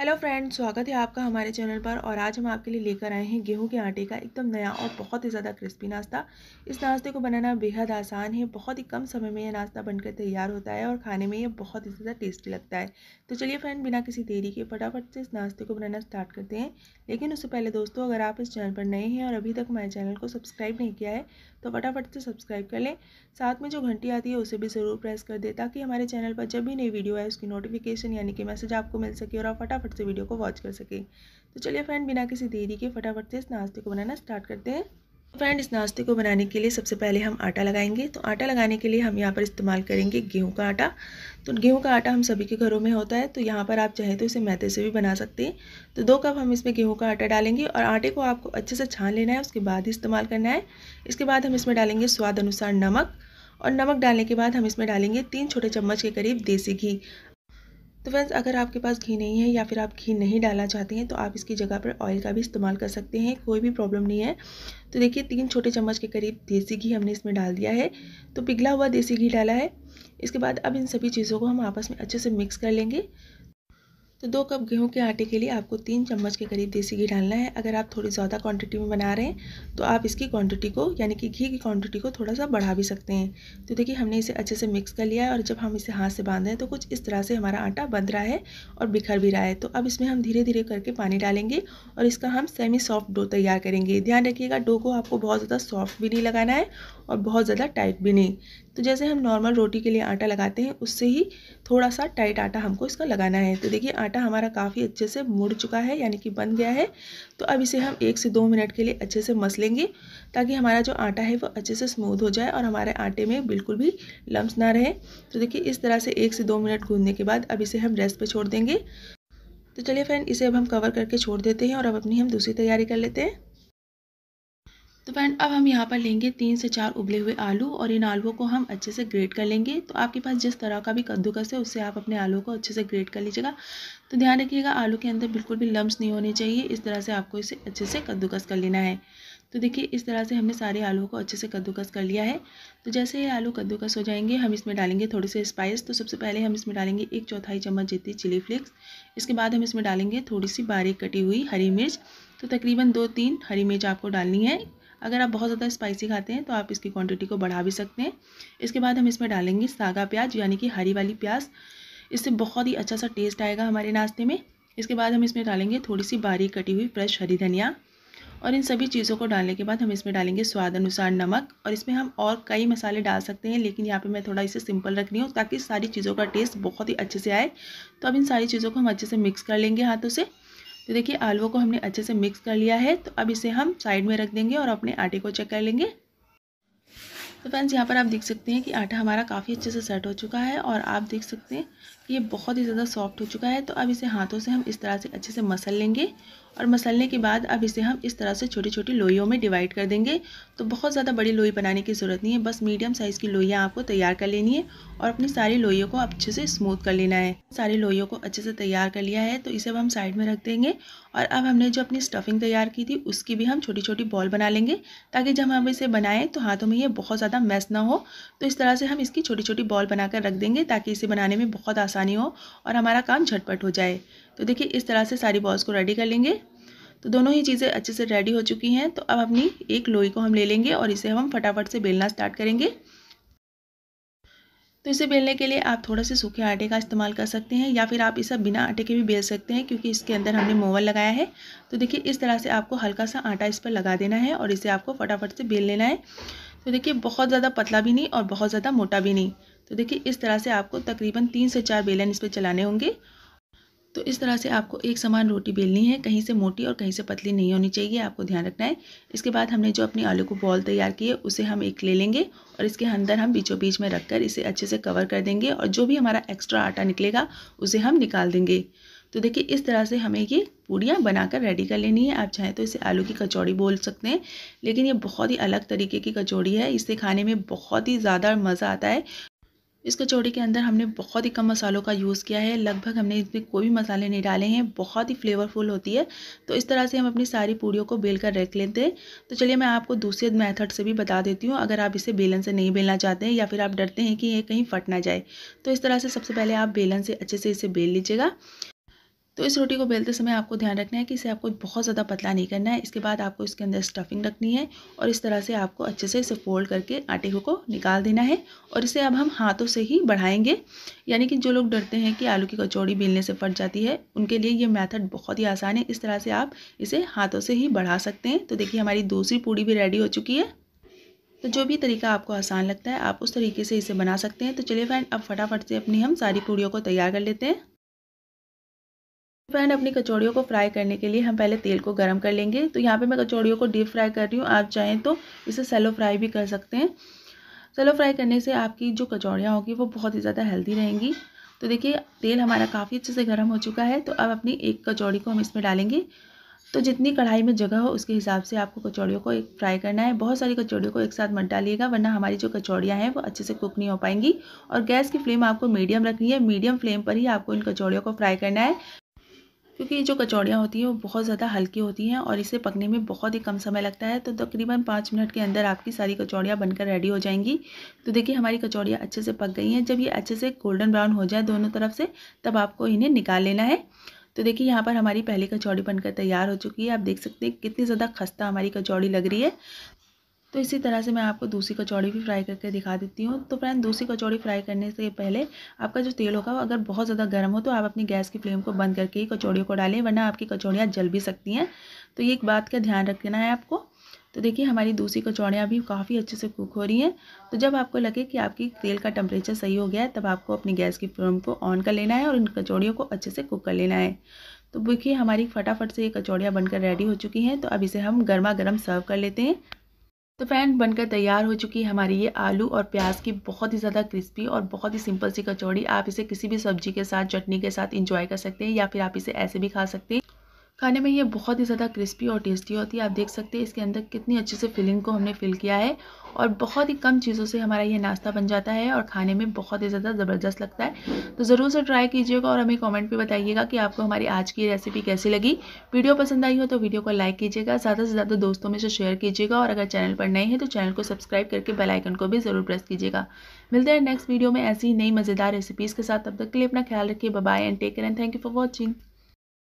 hello friends स्वागत है आपका हमारे चैनल पर और आज हम आपके लिए लेकर आए हैं गेहूं के आटे का एकदम नया और बहुत ही ज़्यादा क्रिस्पी नाश्ता इस नाश्ते को बनाना बेहद आसान है बहुत ही कम समय में यह नाश्ता बनकर तैयार होता है और खाने में यह बहुत ही ज़्यादा टेस्टी लगता है तो चलिए फ्रेंड बिना किसी देरी के फटाफट से इस नाश्ते को बनाना स्टार्ट करते हैं लेकिन उससे पहले दोस्तों अगर आप इस चैनल पर नए हैं और अभी तक हमारे चैनल को सब्सक्राइब नहीं किया है तो फटाफट से सब्सक्राइब कर लें साथ में जो घंटी आती है उसे भी ज़रूर प्रेस कर दें ताकि हमारे चैनल पर जब भी नई वीडियो आए उसकी नोटिफिकेशन यानी कि मैसेज आपको मिल सके और आप फटाफट फटाफट से वीडियो को वॉच कर सके तो चलिए फ्रेंड बिना किसी देरी के फटाफट से इस नाश्ते को बनाना स्टार्ट करते हैं फ्रेंड इस नाश्ते को बनाने के लिए सबसे पहले हम आटा लगाएंगे तो आटा लगाने के लिए हम यहाँ पर इस्तेमाल करेंगे गेहूं का आटा तो गेहूं का आटा हम सभी के घरों में होता है तो यहाँ पर आप चाहे तो इसे मैदे से भी बना सकते हैं तो दो कप हम इसमें गेहूं का आटा डालेंगे और आटे को आपको अच्छे से छान लेना है उसके बाद ही इस्तेमाल करना है इसके बाद हम इसमें डालेंगे स्वाद अनुसार नमक और नमक डालने के बाद हम इसमें डालेंगे तीन छोटे चम्मच के करीब देसी घी तो फ्रेंड्स अगर आपके पास घी नहीं है या फिर आप घी नहीं डालना चाहते हैं तो आप इसकी जगह पर ऑयल का भी इस्तेमाल कर सकते हैं कोई भी प्रॉब्लम नहीं है तो देखिए तीन छोटे चम्मच के करीब देसी घी हमने इसमें डाल दिया है तो पिघला हुआ देसी घी डाला है इसके बाद अब इन सभी चीज़ों को हम आपस में अच्छे से मिक्स कर लेंगे तो दो कप गेहूं के आटे के लिए आपको तीन चम्मच के करीब देसी घी डालना है अगर आप थोड़ी ज़्यादा क्वांटिटी में बना रहे हैं तो आप इसकी क्वांटिटी को यानी कि घी की क्वांटिटी को थोड़ा सा बढ़ा भी सकते हैं तो देखिए हमने इसे अच्छे से मिक्स कर लिया है और जब हम इसे हाथ से बांध रहे हैं तो कुछ इस तरह से हमारा आटा बंध रहा है और बिखर भी रहा है तो अब इसमें हम धीरे धीरे करके पानी डालेंगे और इसका हम सेमी सॉफ्ट डो तैयार करेंगे ध्यान रखिएगा डो को आपको बहुत ज़्यादा सॉफ्ट भी नहीं लगाना है और बहुत ज़्यादा टाइट भी नहीं तो जैसे हम नॉर्मल रोटी के लिए आटा लगाते हैं उससे ही थोड़ा सा टाइट आटा हमको इसका लगाना है तो देखिए आटा हमारा काफ़ी अच्छे से मुड़ चुका है यानी कि बन गया है तो अब इसे हम एक से दो मिनट के लिए अच्छे से मस लेंगे ताकि हमारा जो आटा है वो अच्छे से स्मूथ हो जाए और हमारे आटे में बिल्कुल भी लम्ब ना रहे तो देखिए इस तरह से एक से दो मिनट गूंदने के बाद अब इसे हम रेस्ट पर छोड़ देंगे तो चलिए फ्रेंड इसे अब हम कवर करके छोड़ देते हैं और अब अपनी हम दूसरी तैयारी कर लेते हैं तो फ्रेंड अब हम यहाँ पर लेंगे तीन से चार उबले हुए आलू और इन आलुओं को हम अच्छे से ग्रेट कर लेंगे तो आपके पास जिस तरह का भी कद्दूकस है उससे आप अपने आलू को अच्छे से ग्रेट कर लीजिएगा तो ध्यान रखिएगा आलू के अंदर बिल्कुल भी लम्ब नहीं होने चाहिए इस तरह से आपको इसे अच्छे से कद्दूकस कर लेना है तो देखिए इस तरह से हमने सारे आलू को अच्छे से कद्दूकस कर लिया है तो जैसे ये आलू कद्दूकस हो जाएंगे हम इसमें डालेंगे थोड़े से स्पाइस तो सबसे पहले हम इसमें डालेंगे एक चौथाई चम्मच जितनी चिली फ्लेक्स इसके बाद हम इसमें डालेंगे थोड़ी सी बारीक कटी हुई हरी मिर्च तो तकरीबन दो तीन हरी मिर्च आपको डालनी है अगर आप बहुत ज़्यादा स्पाइसी खाते हैं तो आप इसकी क्वांटिटी को बढ़ा भी सकते हैं इसके बाद हम इसमें डालेंगे सागा प्याज यानी कि हरी वाली प्याज इससे बहुत ही अच्छा सा टेस्ट आएगा हमारे नाश्ते में इसके बाद हम इसमें डालेंगे थोड़ी सी बारीक कटी हुई फ्रेश हरी धनिया और इन सभी चीज़ों को डालने के बाद हम इसमें डालेंगे स्वाद अनुसार नमक और इसमें हम और कई मसाले डाल सकते हैं लेकिन यहाँ पे मैं थोड़ा इसे सिंपल रख रही हूँ ताकि सारी चीज़ों का टेस्ट बहुत ही अच्छे से आए तो अब इन सारी चीज़ों को हम अच्छे से मिक्स कर लेंगे हाथों से तो देखिए आलुओं को हमने अच्छे से मिक्स कर लिया है तो अब इसे हम साइड में रख देंगे और अपने आटे को चेक कर लेंगे तो फ्रेंड्स यहाँ पर आप देख सकते हैं कि आटा हमारा काफ़ी अच्छे से सेट हो चुका है और आप देख सकते हैं कि ये बहुत ही ज़्यादा सॉफ्ट हो चुका है तो अब इसे हाथों से हम इस तरह से अच्छे से मसल लेंगे और मसलने के बाद अब इसे हम इस तरह से छोटी छोटी लोइयों में डिवाइड कर देंगे तो बहुत ज़्यादा बड़ी लोई बनाने की ज़रूरत नहीं है बस मीडियम साइज़ की लोइयाँ आपको तैयार कर लेनी है और अपनी सारी लोइयों को अच्छे से स्मूथ कर लेना है सारी लोइयों को अच्छे से तैयार कर लिया है तो इसे अब हम साइड में रख देंगे और अब हमने जो अपनी स्टफिंग तैयार की थी उसकी भी हम छोटी छोटी बॉल बना लेंगे ताकि जब हम इसे बनाएं तो हाथों में ये बहुत ज़्यादा मैस ना हो तो इस तरह से हम इसकी छोटी छोटी बॉल बनाकर रख देंगे ताकि इसे बनाने में बहुत आसानी हो और हमारा काम झटपट हो जाए तो देखिए इस तरह से सारी बॉल्स को रेडी कर लेंगे तो दोनों ही चीज़ें अच्छे से रेडी हो चुकी हैं तो अब अपनी एक लोई को हम ले लेंगे और इसे हम फटाफट से बेलना स्टार्ट करेंगे तो इसे बेलने के लिए आप थोड़ा से सूखे आटे का इस्तेमाल कर सकते हैं या फिर आप इसे बिना आटे के भी बेल सकते हैं क्योंकि इसके अंदर हमने मोवल लगाया है तो देखिए इस तरह से आपको हल्का सा आटा इस पर लगा देना है और इसे आपको फटाफट से बेल लेना है तो देखिए बहुत ज़्यादा पतला भी नहीं और बहुत ज़्यादा मोटा भी नहीं तो देखिए इस तरह से आपको तकरीबन तीन से चार बेलन इस पर चलाने होंगे तो इस तरह से आपको एक समान रोटी बेलनी है कहीं से मोटी और कहीं से पतली नहीं होनी चाहिए आपको ध्यान रखना है इसके बाद हमने जो अपनी आलू को बॉल तैयार की है उसे हम एक ले लेंगे और इसके अंदर हम बीचों बीच में रखकर इसे अच्छे से कवर कर देंगे और जो भी हमारा एक्स्ट्रा आटा निकलेगा उसे हम निकाल देंगे तो देखिए इस तरह से हमें ये पूड़ियाँ बनाकर रेडी कर लेनी है आप चाहें तो इसे आलू की कचौड़ी बोल सकते हैं लेकिन ये बहुत ही अलग तरीके की कचौड़ी है इसे खाने में बहुत ही ज़्यादा मज़ा आता है इस कचौड़ी के अंदर हमने बहुत ही कम मसालों का यूज़ किया है लगभग हमने इसमें कोई भी मसाले नहीं डाले हैं बहुत ही फ्लेवरफुल होती है तो इस तरह से हम अपनी सारी पूड़ियों को बेल कर रख लेते हैं तो चलिए मैं आपको दूसरे मेथड से भी बता देती हूँ अगर आप इसे बेलन से नहीं बेलना चाहते हैं या फिर आप डरते हैं कि ये कहीं फट ना जाए तो इस तरह से सबसे पहले आप बेलन से अच्छे से इसे बेल लीजिएगा तो इस रोटी को बेलते समय आपको ध्यान रखना है कि इसे आपको बहुत ज़्यादा पतला नहीं करना है इसके बाद आपको इसके अंदर स्टफिंग रखनी है और इस तरह से आपको अच्छे से इसे फोल्ड करके आटे को निकाल देना है और इसे अब हम हाथों से ही बढ़ाएंगे यानी कि जो लोग डरते हैं कि आलू की कचौड़ी बेलने से फट जाती है उनके लिए ये मैथड बहुत ही आसान है इस तरह से आप इसे हाथों से ही बढ़ा सकते हैं तो देखिए हमारी दूसरी पूड़ी भी रेडी हो चुकी है तो जो भी तरीका आपको आसान लगता है आप उस तरीके से इसे बना सकते हैं तो चलिए फ्रेंड अब फटाफट से अपनी हम सारी पूड़ियों को तैयार कर लेते हैं फ्रेंड अपनी कचौड़ियों को फ्राई करने के लिए हम पहले तेल को गर्म कर लेंगे तो यहाँ पे मैं कचौड़ियों को डीप फ्राई कर रही हूँ आप चाहें तो इसे सेलो फ्राई भी कर सकते हैं सेलो फ्राई करने से आपकी जो कचौड़ियाँ होगी वो बहुत ही ज़्यादा हेल्दी रहेंगी तो देखिए तेल हमारा काफ़ी अच्छे से गर्म हो चुका है तो अब अपनी एक कचौड़ी को हम इसमें डालेंगे तो जितनी कढ़ाई में जगह हो उसके हिसाब से आपको कचौड़ियों को एक फ्राई करना है बहुत सारी कचौड़ियों को एक साथ मत डालिएगा वरना हमारी जो कचौड़ियाँ हैं वो अच्छे से कुक नहीं हो पाएंगी और गैस की फ्लेम आपको मीडियम रखनी है मीडियम फ्लेम पर ही आपको इन कचौड़ियों को फ्राई करना है क्योंकि ये जो कचौड़ियाँ होती हैं वो बहुत ज़्यादा हल्की होती हैं और इसे पकने में बहुत ही कम समय लगता है तो तकरीबन पाँच मिनट के अंदर आपकी सारी कचौड़ियाँ बनकर रेडी हो जाएंगी तो देखिए हमारी कचौड़ियाँ अच्छे से पक गई हैं जब ये अच्छे से गोल्डन ब्राउन हो जाए दोनों तरफ से तब आपको इन्हें निकाल लेना है तो देखिए यहाँ पर हमारी पहली कचौड़ी बनकर तैयार हो चुकी है आप देख सकते हैं कितनी ज़्यादा खस्ता हमारी कचौड़ी लग रही है तो इसी तरह से मैं आपको दूसरी कचौड़ी भी फ्राई करके दिखा देती हूँ तो फ्रेंड दूसरी कचौड़ी फ्राई करने से पहले आपका जो तेल होगा वो अगर बहुत ज़्यादा गर्म हो तो आप अपनी गैस की फ्लेम को बंद करके ही कचौड़ियों को डालें वरना आपकी कचौड़ियाँ जल भी सकती हैं तो ये एक बात का ध्यान रखना है आपको तो देखिए हमारी दूसरी कचौड़ियाँ भी काफ़ी अच्छे से कुक हो रही हैं तो जब आपको लगे कि आपकी तेल का टेम्परेचर सही हो गया है तब आपको अपनी गैस की फ्लेम को ऑन कर लेना है और इन कचौड़ियों को अच्छे से कुक कर लेना है तो देखिए हमारी फटाफट से ये कचौड़ियाँ बनकर रेडी हो चुकी हैं तो अब इसे हम गर्मा गर्म सर्व कर लेते हैं तो फ्रेंड बनकर तैयार हो चुकी है हमारी ये आलू और प्याज की बहुत ही ज़्यादा क्रिस्पी और बहुत ही सिंपल सी कचौड़ी आप इसे किसी भी सब्जी के साथ चटनी के साथ इंजॉय कर सकते हैं या फिर आप इसे ऐसे भी खा सकते हैं खाने में ये बहुत ही ज़्यादा क्रिस्पी और टेस्टी होती है आप देख सकते हैं इसके अंदर कितनी अच्छे से फिलिंग को हमने फिल किया है और बहुत ही कम चीज़ों से हमारा ये नाश्ता बन जाता है और खाने में बहुत ही ज़्यादा ज़बरदस्त लगता है तो ज़रूर से ट्राई कीजिएगा और हमें कमेंट भी बताइएगा कि आपको हमारी आज की रेसिपी कैसी लगी वीडियो पसंद आई हो तो वीडियो को लाइक कीजिएगा ज़्यादा से ज़्यादा दोस्तों में से शेयर कीजिएगा और अगर चैनल पर नए हैं तो चैनल को सब्सक्राइब करके बेलाइकन को भी ज़रूर प्रेस कीजिएगा मिलते हैं नेक्स्ट वीडियो में ऐसी नई मज़ेदार रेसिपीज़ के साथ तब तक के लिए अपना ख्याल रखिए bye and take and thank you for watching